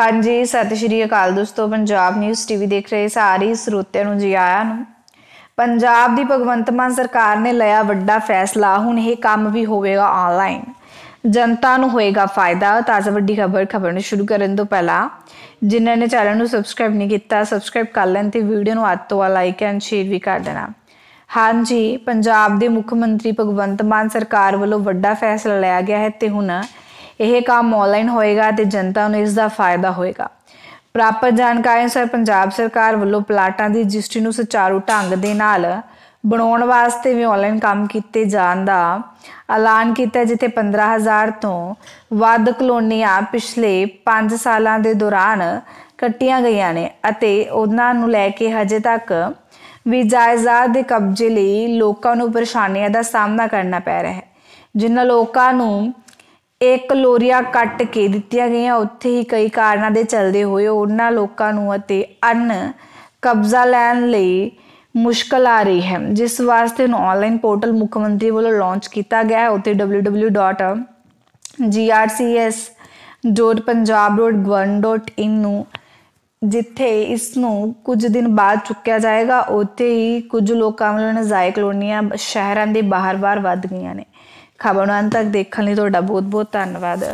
ਹਾਂਜੀ ਸਤਿ ਸ਼੍ਰੀ ਅਕਾਲ ਦੋਸਤੋ ਪੰਜਾਬ ਨਿਊਜ਼ ਟੀਵੀ ਦੇਖ ਰਹੇ ਸਾਰੇ ਸਰੋਤਿਆਂ ਨੂੰ ਜੀ ਆਇਆਂ ਨੂੰ ਪੰਜਾਬ ਦੀ ਭਗਵੰਤ ਮਾਨ ਸਰਕਾਰ ਨੇ ਲਿਆ ਵੱਡਾ ਫੈਸਲਾ ਹੁਣ ਇਹ ਕੰਮ ਵੀ ਹੋਵੇਗਾ ਆਨਲਾਈਨ ਜਨਤਾ ਨੂੰ ਹੋਏਗਾ ਫਾਇਦਾ ਤਾਜ਼ਾ ਵੱਡੀ ਖਬਰ ਖਬਰ ਨੂੰ ਸ਼ੁਰੂ ਕਰਨ ਤੋਂ ਪਹਿਲਾਂ ਜਿਨ੍ਹਾਂ ਨੇ ਚੈਨਲ ਨੂੰ ਸਬਸਕ੍ਰਾਈਬ ਨਹੀਂ ਕੀਤਾ ਸਬਸਕ੍ਰਾਈਬ ਕਰ ਲੈਣ ਤੇ ਵੀਡੀਓ ਨੂੰ ਅੱਤ ਤੋਂ ਲਾਈਕ ਐਂਡ ਸ਼ੇਅਰ ਵੀ ਕਰ ਦੇਣਾ ਹਾਂਜੀ ਪੰਜਾਬ ਦੇ ਮੁੱਖ ਮੰਤਰੀ ਭਗਵੰਤ ਮਾਨ ਸਰਕਾਰ ਵੱਲੋਂ ਵੱਡਾ ਫੈਸਲਾ ਲਿਆ ਗਿਆ ਹੈ ਤੇ ਹੁਣ ਇਹ ਕੰਮ ਆਨਲਾਈਨ ਹੋਏਗਾ ਤੇ ਜਨਤਾ ਨੂੰ ਇਸ ਦਾ ਫਾਇਦਾ ਹੋਏਗਾ ਪ੍ਰਾਪਤ ਜਾਣਕਾਰੀ ਅਨੁਸਾਰ ਪੰਜਾਬ ਸਰਕਾਰ ਵੱਲੋਂ ਪਲਾਟਾਂ ਦੀ ਰਜਿਸਟਰੀ ਨੂੰ ਸੁਚਾਰੂ ਢੰਗ ਦੇ ਨਾਲ ਬਣਾਉਣ ਵਾਸਤੇ ਵੀ ਆਨਲਾਈਨ ਕੰਮ ਕੀਤੇ ਜਾਣ ਦਾ ਐਲਾਨ ਕੀਤਾ ਜਿੱਥੇ 15000 ਤੋਂ ਵੱਧ ਕਲੋਨੀਆਂ ਪਿਛਲੇ 5 ਸਾਲਾਂ ਦੇ ਦੌਰਾਨ ਕੱਟੀਆਂ ਗਈਆਂ ਨੇ ਅਤੇ ਉਹਨਾਂ ਨੂੰ ਲੈ ਕੇ ਹਜੇ ਤੱਕ ਵੀ ਜਾਇਦਾਦ ਦੇ ਕਬਜ਼ੇ ਲਈ ਲੋਕਾਂ ਨੂੰ ਪਰੇਸ਼ਾਨੀਆਂ ਦਾ ਸਾਹਮਣਾ ਕਰਨਾ ਪੈ ਰਿਹਾ ਹੈ ਜਿਨ੍ਹਾਂ ਲੋਕਾਂ ਨੂੰ ਇੱਕ ਲੋਰੀਆ ਕੱਟ ਕੇ ਦਿੱਤੀਆਂ ਗਈਆਂ ਉੱਥੇ ਹੀ ਕਈ ਕਾਰਨਾਂ ਦੇ ਚੱਲਦੇ ਹੋਏ ਉਹਨਾਂ ਲੋਕਾਂ ਨੂੰ ਅਤੇ ਅਨ ਕਬਜ਼ਾ ਲੈਣ ਲਈ ਮੁਸ਼ਕਲ ਆ ਰਹੀ ਹੈ ਜਿਸ ਵਾਸਤੇ ਨੂੰ ਆਨਲਾਈਨ ਪੋਰਟਲ ਮੁੱਖ ਮੰਤਰੀ ਵੱਲੋਂ ਲਾਂਚ ਕੀਤਾ ਗਿਆ ਹੈ ਉੱਤੇ www.grcs.punjabroadgovernment.in ਨੂੰ ਜਿੱਥੇ ਇਸ ਨੂੰ ਕੁਝ ਦਿਨ ਬਾਅਦ ਚੁੱਕਿਆ ਜਾਏਗਾ ਉੱਥੇ ਹੀ ਕੁਝ ਲੋਕਾਂ ਵੱਲੋਂ ਨਜ਼ਾਇਕ ਲੋਨੀਆਂ ਸ਼ਹਿਰਾਂ ਦੇ ਬਾਹਰ-ਬਾਹਰ ਵੱਧ ਗਈਆਂ ਨੇ ਖਬਰਾਂ ਅੰਤ ਤੱਕ ਦੇਖਣ ਲਈ ਤੁਹਾਡਾ ਬਹੁਤ ਬਹੁਤ ਧੰਨਵਾਦ